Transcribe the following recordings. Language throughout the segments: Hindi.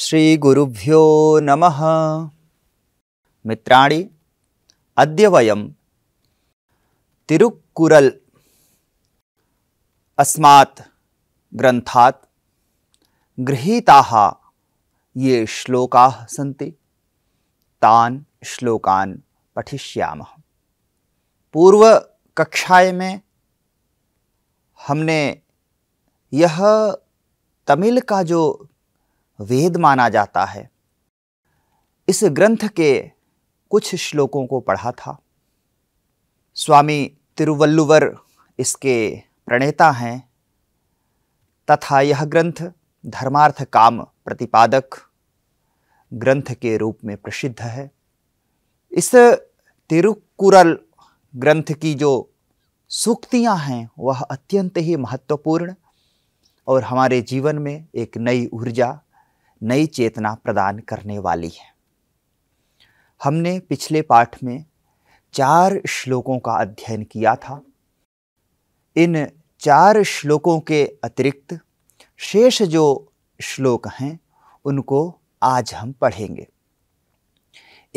श्री गुरुभ्यो नमः मित्राणि अद्य वयम् तिरुक्कुरल् अस्मात् ग्रन्थात् गृहीताः ये श्लोकाः सन्ति तान् श्लोकान् पठिष्यामः पूर्व कक्षाएं में हमने यह तमिल का जो वेद माना जाता है इस ग्रंथ के कुछ श्लोकों को पढ़ा था स्वामी तिरुवल्लुवर इसके प्रणेता हैं तथा यह ग्रंथ धर्मार्थ काम प्रतिपादक ग्रंथ के रूप में प्रसिद्ध है इस तिरुकुरल ग्रंथ की जो सूक्तियाँ हैं वह अत्यंत ही महत्वपूर्ण और हमारे जीवन में एक नई ऊर्जा नई चेतना प्रदान करने वाली है हमने पिछले पाठ में चार श्लोकों का अध्ययन किया था इन चार श्लोकों के अतिरिक्त शेष जो श्लोक हैं उनको आज हम पढ़ेंगे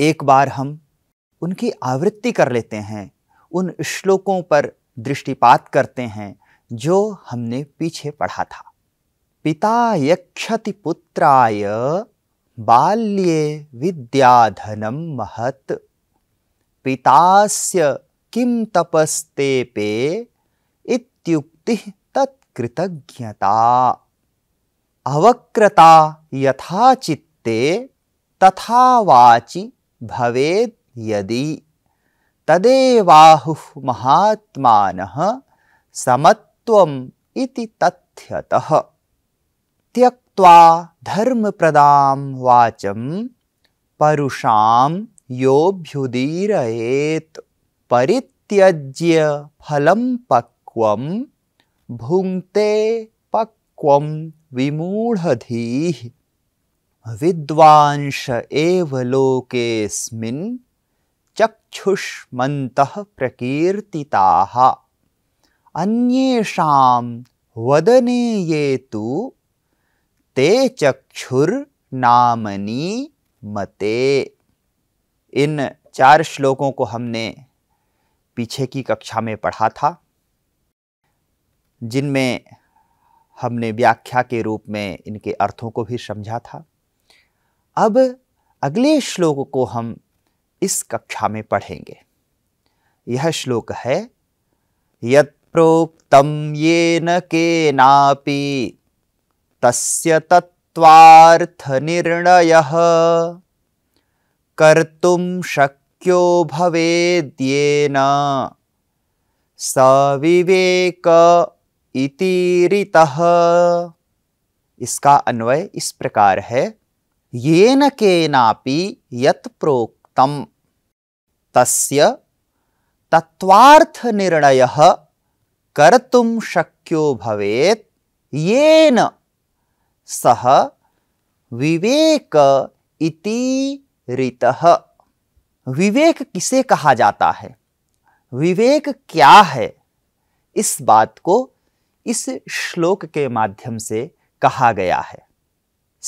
एक बार हम उनकी आवृत्ति कर लेते हैं उन श्लोकों पर दृष्टिपात करते हैं जो हमने पीछे पढ़ा था पिता यक्षति पुत्राय बाल्ये विद्याधनं महत् पितास्य किं तपस्तेपे इत्युक्तिः तत्कृतज्ञता अवक्रता यथा चित्ते तथा वाचि भवेद् यदि तदेवाहुः महात्मानः समत्वम् इति तथ्यतः त्यक्त्वा धर्मप्रदां वाचं परुषां योऽभ्युदीरयेत् परित्यज्य फलं पक्व भुङ्क्ते पक्व विमूढधीः विद्वांश एव लोकेऽस्मिन् चक्षुष्मन्तः प्रकीर्तिताः अन्येषां वदने ये तु ते चक्षुर नामनी मते इन चार श्लोकों को हमने पीछे की कक्षा में पढ़ा था जिनमें हमने व्याख्या के रूप में इनके अर्थों को भी समझा था अब अगले श्लोक को हम इस कक्षा में पढ़ेंगे यह श्लोक है प्रोक्तम ये न के नापी तस्य तत्त्वार्थनिर्णयः कर्तुम शक्यो भवेद्येन स विवेक इतिरितः इसका अन्वय इस प्रकार है येन केनापि यत् प्रोक्तम् तस्य तत्वार्थ निर्णय कर्तुम शक्यो भवेत् येन सह विवेक इति रित विवेक किसे कहा जाता है विवेक क्या है इस बात को इस श्लोक के माध्यम से कहा गया है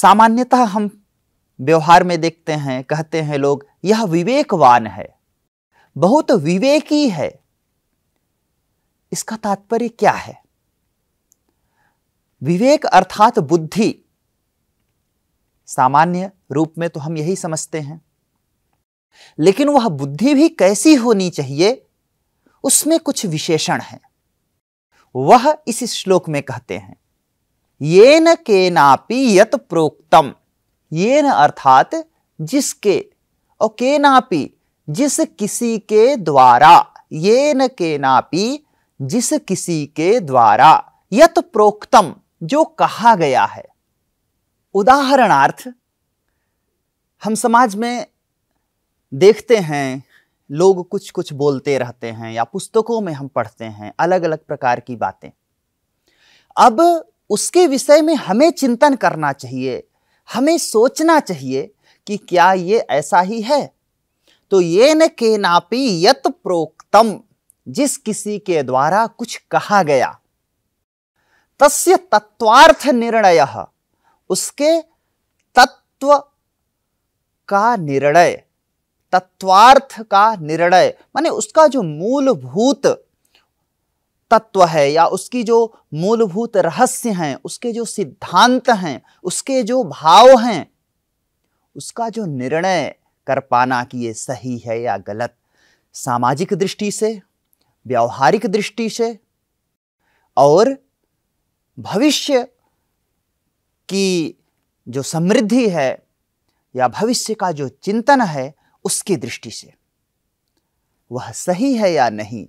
सामान्यतः हम व्यवहार में देखते हैं कहते हैं लोग यह विवेकवान है बहुत विवेकी है इसका तात्पर्य क्या है विवेक अर्थात बुद्धि सामान्य रूप में तो हम यही समझते हैं लेकिन वह बुद्धि भी कैसी होनी चाहिए उसमें कुछ विशेषण है वह इस श्लोक में कहते हैं ये न के नापी यत प्रोक्तम ये न अर्थात जिसके और के नापी जिस किसी के द्वारा ये न के नापी जिस किसी के द्वारा यत प्रोक्तम जो कहा गया है उदाहरणार्थ हम समाज में देखते हैं लोग कुछ कुछ बोलते रहते हैं या पुस्तकों में हम पढ़ते हैं अलग अलग प्रकार की बातें अब उसके विषय में हमें चिंतन करना चाहिए हमें सोचना चाहिए कि क्या ये ऐसा ही है तो ये न के नापी यत प्रोक्तम जिस किसी के द्वारा कुछ कहा गया तस्य तत्वार्थ निर्णय उसके तत्व का निर्णय तत्वार्थ का निर्णय माने उसका जो मूलभूत तत्व है या उसकी जो मूलभूत रहस्य हैं उसके जो सिद्धांत हैं उसके जो भाव हैं उसका जो निर्णय कर पाना कि ये सही है या गलत सामाजिक दृष्टि से व्यवहारिक दृष्टि से और भविष्य की जो समृद्धि है या भविष्य का जो चिंतन है उसकी दृष्टि से वह सही है या नहीं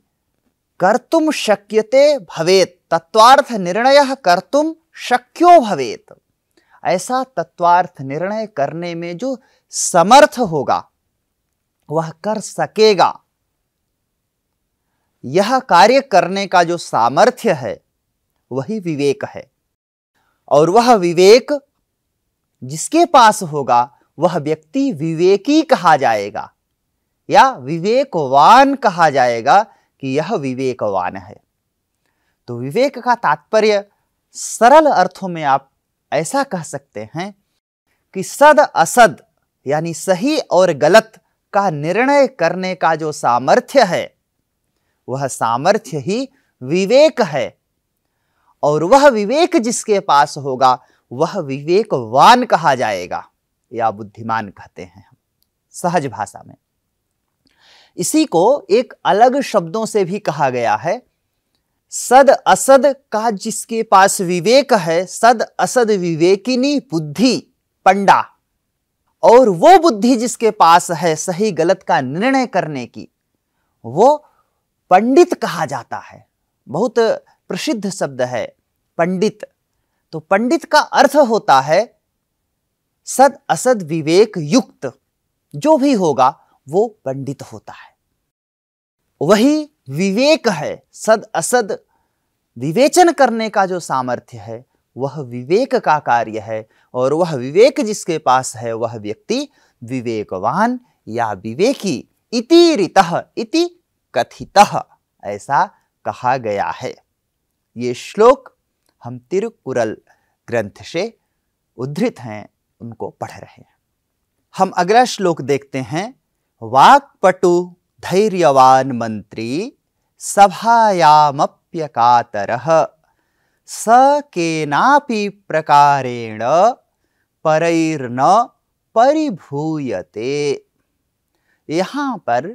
कर्तुम शक्यते भवेत तत्वार्थ निर्णय कर्तुम शक्यो भवेत ऐसा तत्वार्थ निर्णय करने में जो समर्थ होगा वह कर सकेगा यह कार्य करने का जो सामर्थ्य है वही विवेक है और वह विवेक जिसके पास होगा वह व्यक्ति विवेकी कहा जाएगा या विवेकवान कहा जाएगा कि यह विवेकवान है तो विवेक का तात्पर्य सरल अर्थों में आप ऐसा कह सकते हैं कि सद असद यानी सही और गलत का निर्णय करने का जो सामर्थ्य है वह सामर्थ्य ही विवेक है और वह विवेक जिसके पास होगा वह विवेकवान कहा जाएगा या बुद्धिमान कहते हैं हम सहज भाषा में इसी को एक अलग शब्दों से भी कहा गया है सद असद का जिसके पास विवेक है सद असद विवेकिनी बुद्धि पंडा और वो बुद्धि जिसके पास है सही गलत का निर्णय करने की वो पंडित कहा जाता है बहुत प्रसिद्ध शब्द है पंडित तो पंडित का अर्थ होता है सद असद विवेक युक्त जो भी होगा वो पंडित होता है वही विवेक है सद असद विवेचन करने का जो सामर्थ्य है वह विवेक का कार्य है और वह विवेक जिसके पास है वह व्यक्ति विवेकवान या विवेकी इति रितः इति ऐसा कहा गया है ये श्लोक हम तिरुकुरल ग्रंथ से उद्धृत हैं उनको पढ़ रहे हैं हम अगला श्लोक देखते हैं वाक्पटु धैर्यवान मंत्री सभायामप्यकातर स केनापि प्रकारेण परैर्न परिभूयते यहाँ पर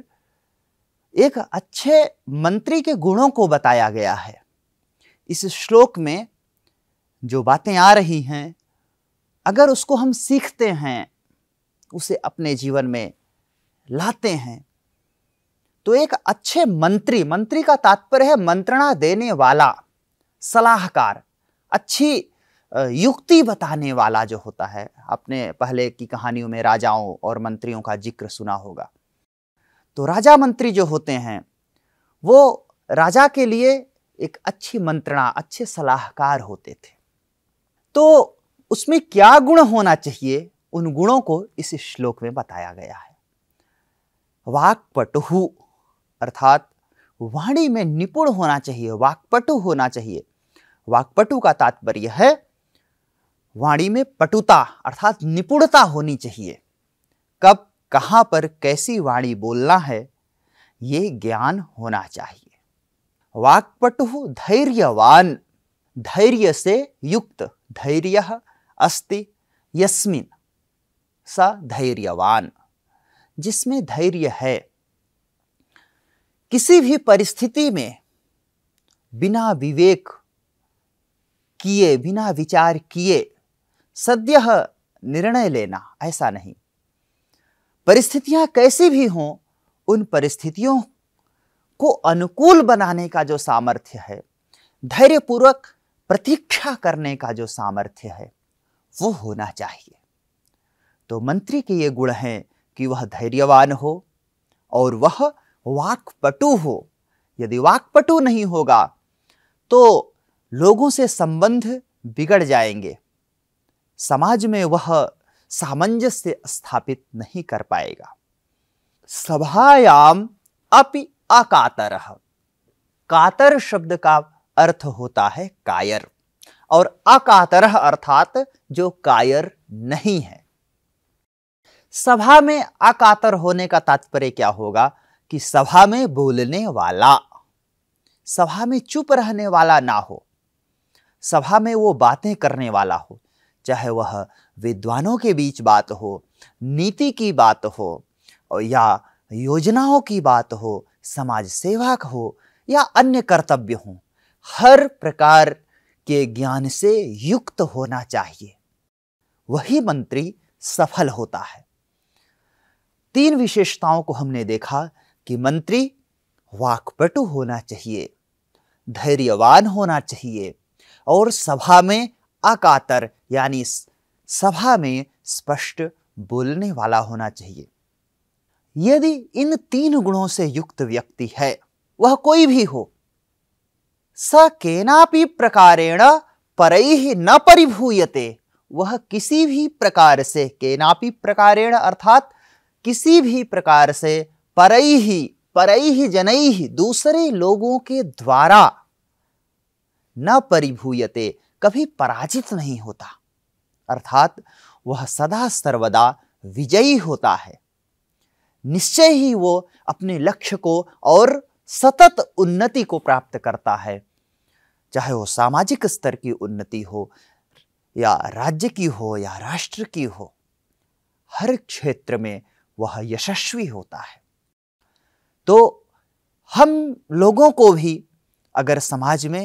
एक अच्छे मंत्री के गुणों को बताया गया है इस श्लोक में जो बातें आ रही हैं अगर उसको हम सीखते हैं उसे अपने जीवन में लाते हैं तो एक अच्छे मंत्री मंत्री का तात्पर्य है मंत्रणा देने वाला सलाहकार अच्छी युक्ति बताने वाला जो होता है आपने पहले की कहानियों में राजाओं और मंत्रियों का जिक्र सुना होगा तो राजा मंत्री जो होते हैं वो राजा के लिए एक अच्छी मंत्रणा अच्छे सलाहकार होते थे तो उसमें क्या गुण होना चाहिए उन गुणों को इस श्लोक में बताया गया है वाक्पटु अर्थात वाणी में निपुण होना चाहिए वाक्पटु होना चाहिए वाक्पटु का तात्पर्य है वाणी में पटुता अर्थात निपुणता होनी चाहिए कब कहां पर कैसी वाणी बोलना है ये ज्ञान होना चाहिए वाक्पटु धैर्यवान धैर्य से युक्त धैर्य अस्ति यस्मिन् सा धैर्यवान जिसमें धैर्य है किसी भी परिस्थिति में बिना विवेक किए बिना विचार किए सद्य निर्णय लेना ऐसा नहीं परिस्थितियां कैसी भी हों उन परिस्थितियों को अनुकूल बनाने का जो सामर्थ्य है धैर्यपूर्वक प्रतीक्षा करने का जो सामर्थ्य है वो होना चाहिए तो मंत्री के ये गुण हैं कि वह धैर्यवान हो और वह वाकपटु हो यदि वाकपटु नहीं होगा तो लोगों से संबंध बिगड़ जाएंगे समाज में वह सामंजस्य स्थापित नहीं कर पाएगा सभायाम अपि अकातर कातर शब्द का अर्थ होता है कायर और अकातर अर्थात जो कायर नहीं है सभा में अकातर होने का तात्पर्य क्या होगा कि सभा में बोलने वाला सभा में चुप रहने वाला ना हो सभा में वो बातें करने वाला हो चाहे वह विद्वानों के बीच बात हो नीति की बात हो या योजनाओं की बात हो समाज सेवक हो या अन्य कर्तव्य हो हर प्रकार के ज्ञान से युक्त होना चाहिए वही मंत्री सफल होता है तीन विशेषताओं को हमने देखा कि मंत्री वाकपटु होना चाहिए धैर्यवान होना चाहिए और सभा में अकातर यानी सभा में स्पष्ट बोलने वाला होना चाहिए यदि इन तीन गुणों से युक्त व्यक्ति है वह कोई भी हो स केनापि प्रकारेण परैः न परिभूयते वह किसी भी प्रकार से केनापि प्रकारेण अर्थात किसी भी प्रकार से ही ही जनई ही दूसरे लोगों के द्वारा न परिभूयते कभी पराजित नहीं होता अर्थात वह सदा सर्वदा विजयी होता है निश्चय ही वो अपने लक्ष्य को और सतत उन्नति को प्राप्त करता है चाहे वो सामाजिक स्तर की उन्नति हो या राज्य की हो या राष्ट्र की हो हर क्षेत्र में वह यशस्वी होता है तो हम लोगों को भी अगर समाज में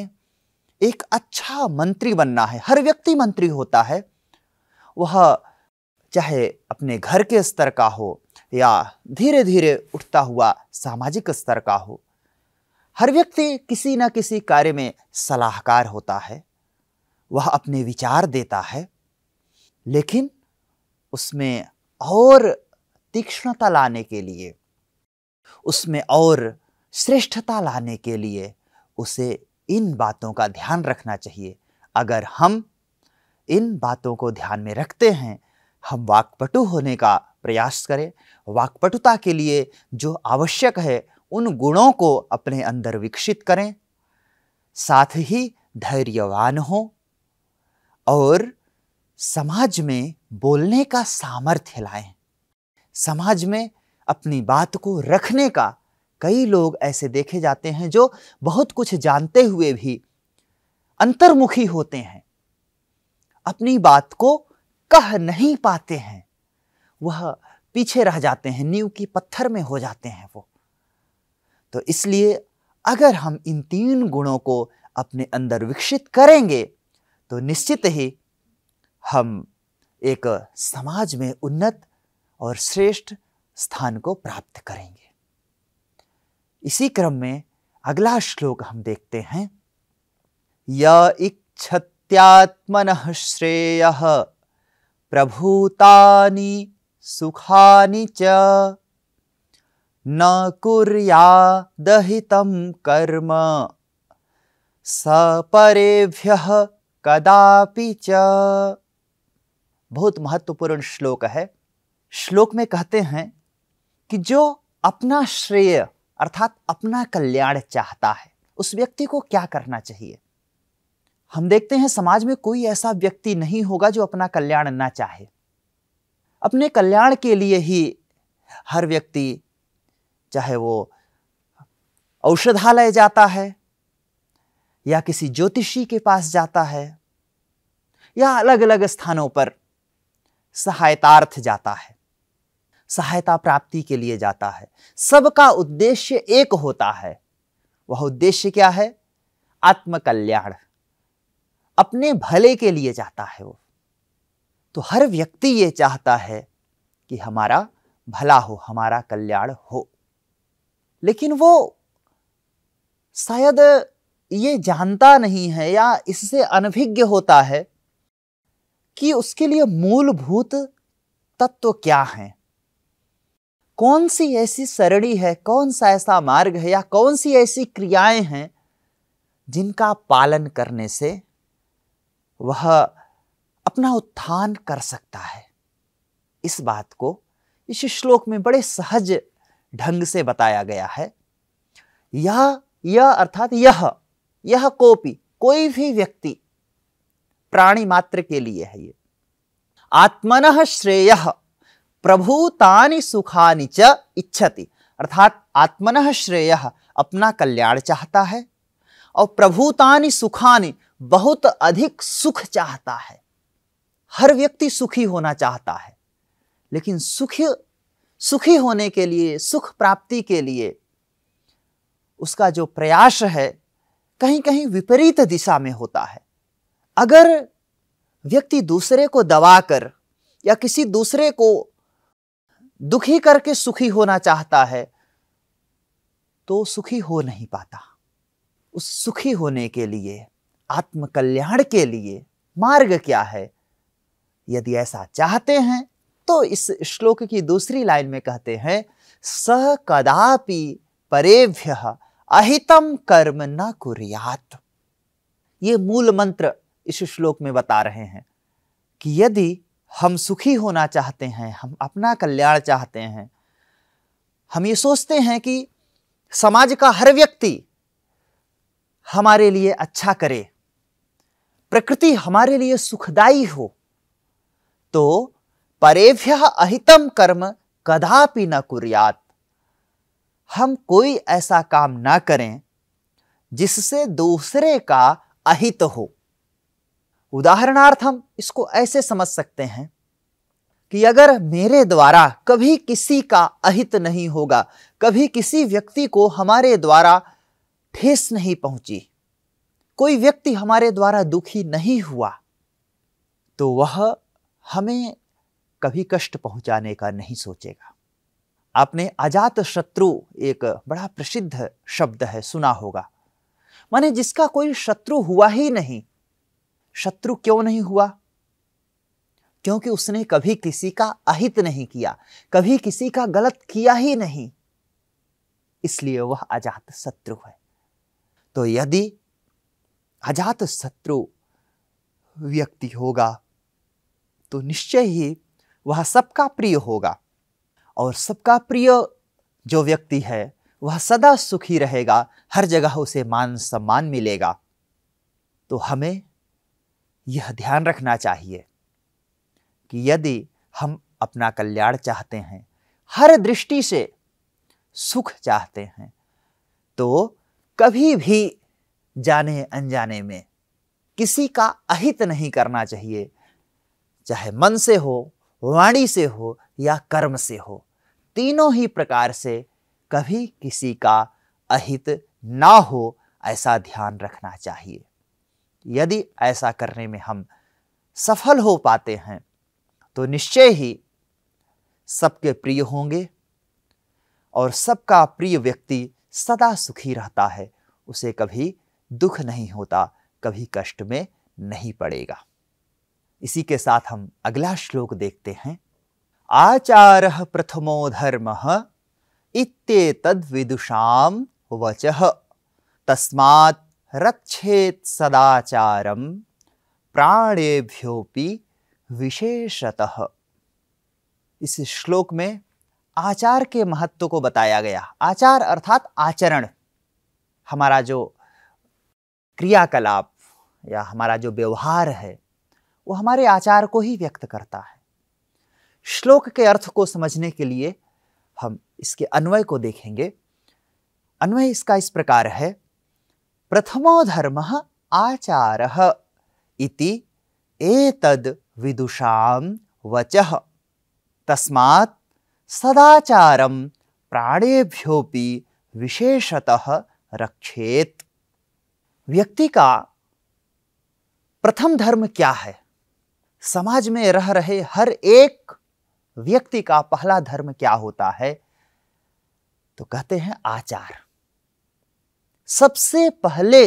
एक अच्छा मंत्री बनना है हर व्यक्ति मंत्री होता है वह चाहे अपने घर के स्तर का हो या धीरे धीरे उठता हुआ सामाजिक स्तर का हो हर व्यक्ति किसी न किसी कार्य में सलाहकार होता है वह अपने विचार देता है लेकिन उसमें और तीक्ष्णता लाने के लिए उसमें और श्रेष्ठता लाने के लिए उसे इन बातों का ध्यान रखना चाहिए अगर हम इन बातों को ध्यान में रखते हैं हम वाकपटु होने का प्रयास करें वाक्पटुता के लिए जो आवश्यक है उन गुणों को अपने अंदर विकसित करें साथ ही धैर्यवान हो और समाज में बोलने का सामर्थ्य लाएं समाज में अपनी बात को रखने का कई लोग ऐसे देखे जाते हैं जो बहुत कुछ जानते हुए भी अंतर्मुखी होते हैं अपनी बात को कह नहीं पाते हैं वह पीछे रह जाते हैं नींव की पत्थर में हो जाते हैं वो तो इसलिए अगर हम इन तीन गुणों को अपने अंदर विकसित करेंगे तो निश्चित ही हम एक समाज में उन्नत और श्रेष्ठ स्थान को प्राप्त करेंगे इसी क्रम में अगला श्लोक हम देखते हैं य इच्छत्यात्मन श्रेय प्रभूतानी सुखा च न दहितम कर्म सपरेभ्य कदापि च बहुत महत्वपूर्ण श्लोक है श्लोक में कहते हैं कि जो अपना श्रेय अर्थात अपना कल्याण चाहता है उस व्यक्ति को क्या करना चाहिए हम देखते हैं समाज में कोई ऐसा व्यक्ति नहीं होगा जो अपना कल्याण ना चाहे अपने कल्याण के लिए ही हर व्यक्ति चाहे वो औषधालय जाता है या किसी ज्योतिषी के पास जाता है या अलग अलग स्थानों पर सहायतार्थ जाता है सहायता प्राप्ति के लिए जाता है सबका उद्देश्य एक होता है वह उद्देश्य क्या है आत्मकल्याण अपने भले के लिए जाता है वो तो हर व्यक्ति ये चाहता है कि हमारा भला हो हमारा कल्याण हो लेकिन वो शायद ये जानता नहीं है या इससे अनभिज्ञ होता है कि उसके लिए मूलभूत तत्व क्या हैं कौन सी ऐसी सरणी है कौन सा ऐसा मार्ग है या कौन सी ऐसी क्रियाएं हैं जिनका पालन करने से वह अपना उत्थान कर सकता है इस बात को इस श्लोक में बड़े सहज ढंग से बताया गया है यह यह अर्थात यह यह कोपी कोई भी व्यक्ति प्राणी मात्र के लिए है ये आत्मन श्रेय प्रभूतानि सुखानि च इच्छति अर्थात आत्मन श्रेय अपना कल्याण चाहता है और प्रभुतानि सुखानि बहुत अधिक सुख चाहता है हर व्यक्ति सुखी होना चाहता है लेकिन सुखी सुखी होने के लिए सुख प्राप्ति के लिए उसका जो प्रयास है कहीं कहीं विपरीत दिशा में होता है अगर व्यक्ति दूसरे को दबाकर या किसी दूसरे को दुखी करके सुखी होना चाहता है तो सुखी हो नहीं पाता उस सुखी होने के लिए आत्मकल्याण के लिए मार्ग क्या है यदि ऐसा चाहते हैं तो इस श्लोक की दूसरी लाइन में कहते हैं स कदापि परेभ्य अहितम कर्म न कुरियात ये मूल मंत्र इस श्लोक में बता रहे हैं कि यदि हम सुखी होना चाहते हैं हम अपना कल्याण चाहते हैं हम ये सोचते हैं कि समाज का हर व्यक्ति हमारे लिए अच्छा करे प्रकृति हमारे लिए सुखदाई हो तो परेभ्य अहितम कर्म कदापि न कुर्यात हम कोई ऐसा काम ना करें जिससे दूसरे का अहित हो उदाहरणार्थ हम इसको ऐसे समझ सकते हैं कि अगर मेरे द्वारा कभी किसी का अहित नहीं होगा कभी किसी व्यक्ति को हमारे द्वारा ठेस नहीं पहुंची कोई व्यक्ति हमारे द्वारा दुखी नहीं हुआ तो वह हमें कभी कष्ट पहुंचाने का नहीं सोचेगा आपने अजात शत्रु एक बड़ा प्रसिद्ध शब्द है सुना होगा माने जिसका कोई शत्रु हुआ ही नहीं शत्रु क्यों नहीं हुआ क्योंकि उसने कभी किसी का अहित नहीं किया कभी किसी का गलत किया ही नहीं इसलिए वह अजात शत्रु है तो यदि अजात शत्रु व्यक्ति होगा तो निश्चय ही वह सबका प्रिय होगा और सबका प्रिय जो व्यक्ति है वह सदा सुखी रहेगा हर जगह उसे मान सम्मान मिलेगा तो हमें यह ध्यान रखना चाहिए कि यदि हम अपना कल्याण चाहते हैं हर दृष्टि से सुख चाहते हैं तो कभी भी जाने अनजाने में किसी का अहित नहीं करना चाहिए चाहे मन से हो वाणी से हो या कर्म से हो तीनों ही प्रकार से कभी किसी का अहित ना हो ऐसा ध्यान रखना चाहिए यदि ऐसा करने में हम सफल हो पाते हैं तो निश्चय ही सबके प्रिय होंगे और सबका प्रिय व्यक्ति सदा सुखी रहता है उसे कभी दुख नहीं होता कभी कष्ट में नहीं पड़ेगा इसी के साथ हम अगला श्लोक देखते हैं आचार प्रथमो धर्म विदुषाम वच तस्मात् रक्षेत सदाचारम प्राणेभ्योपि विशेषतः इस श्लोक में आचार के महत्व को बताया गया आचार अर्थात आचरण हमारा जो क्रियाकलाप या हमारा जो व्यवहार है वो हमारे आचार को ही व्यक्त करता है श्लोक के अर्थ को समझने के लिए हम इसके अन्वय को देखेंगे अन्वय इसका इस प्रकार है प्रथमो धर्म आचार इति एतद विदुषाम वचः तस्मात् सदाचारम प्राणेभ्योपि विशेषतः रक्षेत व्यक्ति का प्रथम धर्म क्या है समाज में रह रहे हर एक व्यक्ति का पहला धर्म क्या होता है तो कहते हैं आचार सबसे पहले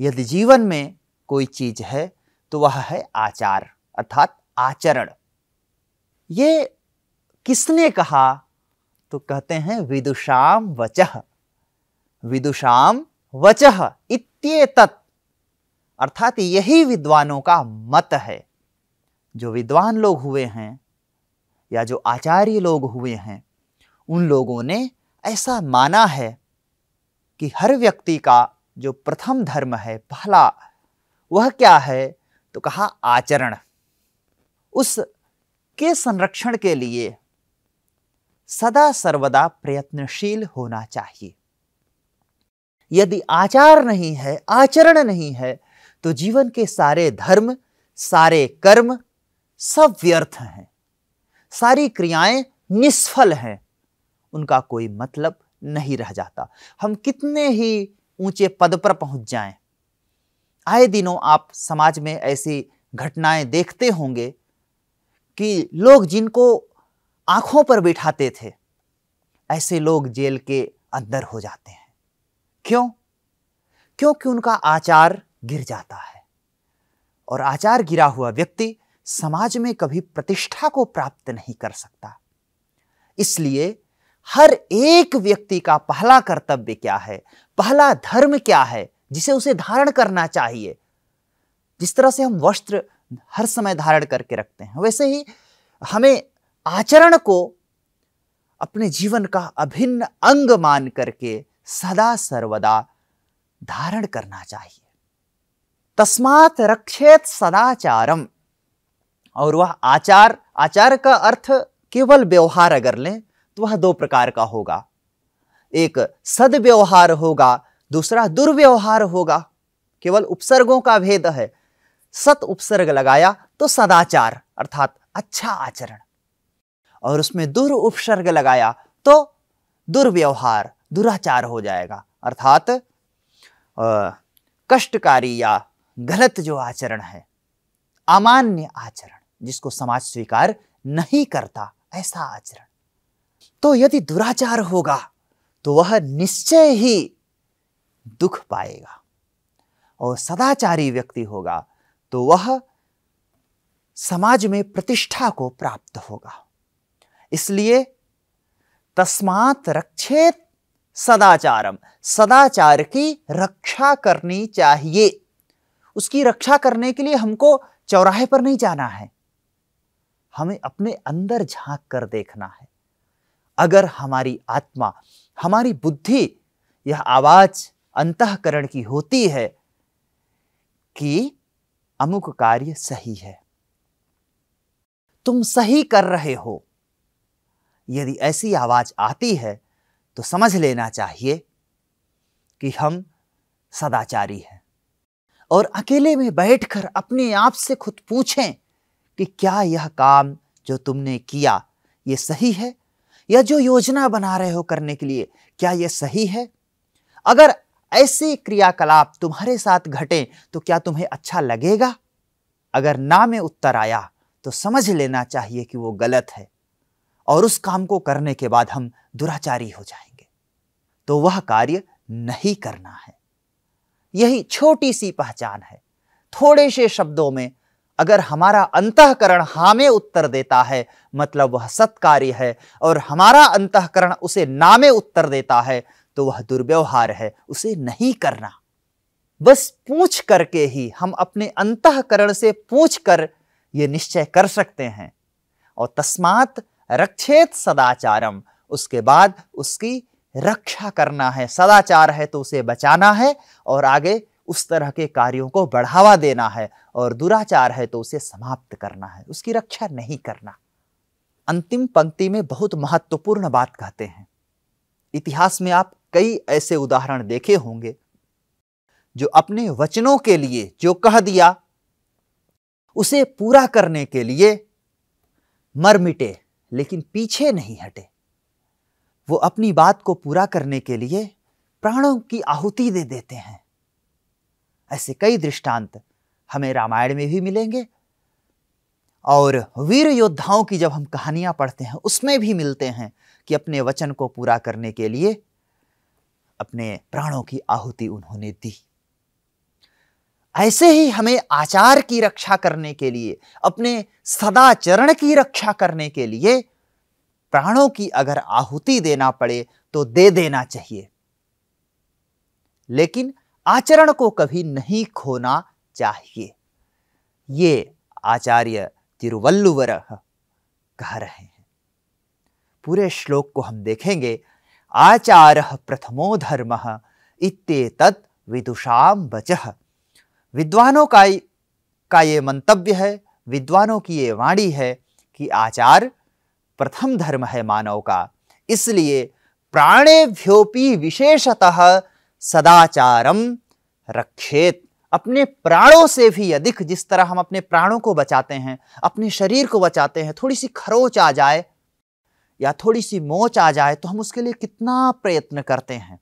यदि जीवन में कोई चीज है तो वह है आचार अर्थात आचरण ये किसने कहा तो कहते हैं विदुषाम वचह विदुषाम वचह इत्येतत् अर्थात यही विद्वानों का मत है जो विद्वान लोग हुए हैं या जो आचार्य लोग हुए हैं उन लोगों ने ऐसा माना है कि हर व्यक्ति का जो प्रथम धर्म है पहला वह क्या है तो कहा आचरण उस के संरक्षण के लिए सदा सर्वदा प्रयत्नशील होना चाहिए यदि आचार नहीं है आचरण नहीं है तो जीवन के सारे धर्म सारे कर्म सब व्यर्थ हैं सारी क्रियाएं निष्फल हैं उनका कोई मतलब नहीं रह जाता हम कितने ही ऊंचे पद पर पहुंच जाएं आए दिनों आप समाज में ऐसी घटनाएं देखते होंगे कि लोग जिनको आंखों पर बिठाते थे ऐसे लोग जेल के अंदर हो जाते हैं क्यों क्योंकि उनका आचार गिर जाता है और आचार गिरा हुआ व्यक्ति समाज में कभी प्रतिष्ठा को प्राप्त नहीं कर सकता इसलिए हर एक व्यक्ति का पहला कर्तव्य क्या है पहला धर्म क्या है जिसे उसे धारण करना चाहिए जिस तरह से हम वस्त्र हर समय धारण करके रखते हैं वैसे ही हमें आचरण को अपने जीवन का अभिन्न अंग मान करके सदा सर्वदा धारण करना चाहिए तस्मात रक्षेत सदाचारम और वह आचार आचार का अर्थ केवल व्यवहार अगर लें तो वह दो प्रकार का होगा एक सदव्यवहार होगा दूसरा दुर्व्यवहार होगा केवल उपसर्गों का भेद है सत उपसर्ग लगाया तो सदाचार अर्थात अच्छा आचरण और उसमें दुर उपसर्ग लगाया तो दुर्व्यवहार दुराचार हो जाएगा अर्थात कष्टकारी या गलत जो आचरण है अमान्य आचरण जिसको समाज स्वीकार नहीं करता ऐसा आचरण तो यदि दुराचार होगा तो वह निश्चय ही दुख पाएगा और सदाचारी व्यक्ति होगा तो वह समाज में प्रतिष्ठा को प्राप्त होगा इसलिए तस्मात रक्षेत सदाचारम सदाचार की रक्षा करनी चाहिए उसकी रक्षा करने के लिए हमको चौराहे पर नहीं जाना है हमें अपने अंदर झांक कर देखना है अगर हमारी आत्मा हमारी बुद्धि यह आवाज अंतकरण की होती है कि अमुक कार्य सही है तुम सही कर रहे हो यदि ऐसी आवाज आती है तो समझ लेना चाहिए कि हम सदाचारी हैं और अकेले में बैठकर अपने आप से खुद पूछें कि क्या यह काम जो तुमने किया ये सही है या जो योजना बना रहे हो करने के लिए क्या यह सही है अगर ऐसे क्रियाकलाप तुम्हारे साथ घटे तो क्या तुम्हें अच्छा लगेगा अगर ना में उत्तर आया तो समझ लेना चाहिए कि वो गलत है और उस काम को करने के बाद हम दुराचारी हो जाएंगे तो वह कार्य नहीं करना है यही छोटी सी पहचान है थोड़े से शब्दों में अगर हमारा अंतकरण हामें उत्तर देता है मतलब वह सत्कार्य है और हमारा अंतकरण उसे नामे उत्तर देता है तो वह दुर्व्यवहार है उसे नहीं करना बस पूछ करके ही हम अपने अंतकरण से पूछ कर ये निश्चय कर सकते हैं और तस्मात रक्षेत सदाचारम उसके बाद उसकी रक्षा करना है सदाचार है तो उसे बचाना है और आगे उस तरह के कार्यों को बढ़ावा देना है और दुराचार है तो उसे समाप्त करना है उसकी रक्षा नहीं करना अंतिम पंक्ति में बहुत महत्वपूर्ण बात कहते हैं इतिहास में आप कई ऐसे उदाहरण देखे होंगे जो अपने वचनों के लिए जो कह दिया उसे पूरा करने के लिए मर मिटे लेकिन पीछे नहीं हटे वो अपनी बात को पूरा करने के लिए प्राणों की आहुति दे देते हैं ऐसे कई दृष्टांत हमें रामायण में भी मिलेंगे और वीर योद्धाओं की जब हम कहानियां पढ़ते हैं उसमें भी मिलते हैं कि अपने वचन को पूरा करने के लिए अपने प्राणों की आहुति उन्होंने दी ऐसे ही हमें आचार की रक्षा करने के लिए अपने सदाचरण की रक्षा करने के लिए प्राणों की अगर आहुति देना पड़े तो दे देना चाहिए लेकिन आचरण को कभी नहीं खोना चाहिए ये आचार्य तिरुवल्लुवर कह रहे हैं पूरे श्लोक को हम देखेंगे आचार प्रथमो धर्म इत विदुषाम बच विद्वानों का का ये मंतव्य है विद्वानों की ये वाणी है कि आचार प्रथम धर्म है मानव का इसलिए प्राणेभ्योपी विशेषतः सदाचारम रक्षेत अपने प्राणों से भी अधिक जिस तरह हम अपने प्राणों को बचाते हैं अपने शरीर को बचाते हैं थोड़ी सी खरोच आ जाए या थोड़ी सी मोच आ जाए तो हम उसके लिए कितना प्रयत्न करते हैं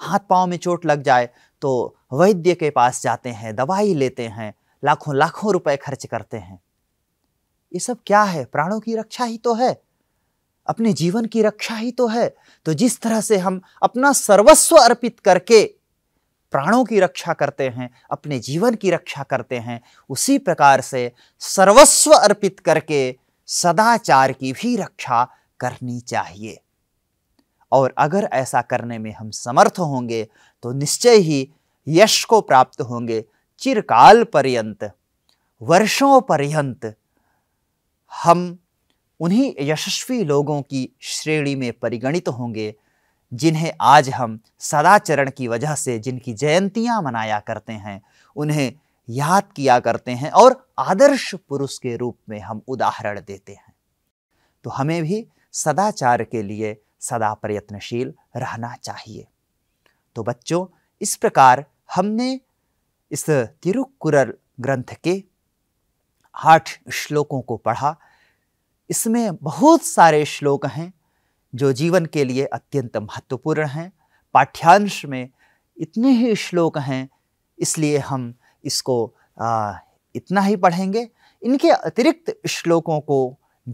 हाथ पाँव में चोट लग जाए तो वैद्य के पास जाते हैं दवाई लेते हैं लाखों लाखों रुपए खर्च करते हैं ये सब क्या है प्राणों की रक्षा ही तो है अपने जीवन की रक्षा ही तो है तो जिस तरह से हम अपना सर्वस्व अर्पित करके प्राणों की रक्षा करते हैं अपने जीवन की रक्षा करते हैं उसी प्रकार से सर्वस्व अर्पित करके सदाचार की भी रक्षा करनी चाहिए और अगर ऐसा करने में हम समर्थ होंगे तो निश्चय ही यश को प्राप्त होंगे चिरकाल पर्यंत वर्षों पर्यंत हम उन्हीं यशस्वी लोगों की श्रेणी में परिगणित होंगे जिन्हें आज हम सदाचरण की वजह से जिनकी जयंतियां मनाया करते हैं उन्हें याद किया करते हैं और आदर्श पुरुष के रूप में हम उदाहरण देते हैं तो हमें भी सदाचार के लिए सदा प्रयत्नशील रहना चाहिए तो बच्चों इस प्रकार हमने इस तिरुकुरल ग्रंथ के आठ श्लोकों को पढ़ा इसमें बहुत सारे श्लोक हैं जो जीवन के लिए अत्यंत महत्वपूर्ण हैं पाठ्यांश में इतने ही श्लोक हैं इसलिए हम इसको आ, इतना ही पढ़ेंगे इनके अतिरिक्त श्लोकों को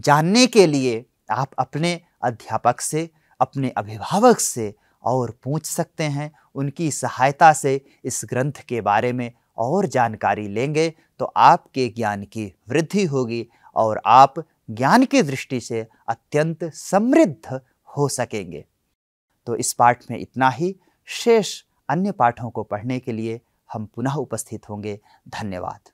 जानने के लिए आप अपने अध्यापक से अपने अभिभावक से और पूछ सकते हैं उनकी सहायता से इस ग्रंथ के बारे में और जानकारी लेंगे तो आपके ज्ञान की वृद्धि होगी और आप ज्ञान की दृष्टि से अत्यंत समृद्ध हो सकेंगे तो इस पाठ में इतना ही शेष अन्य पाठों को पढ़ने के लिए हम पुनः उपस्थित होंगे धन्यवाद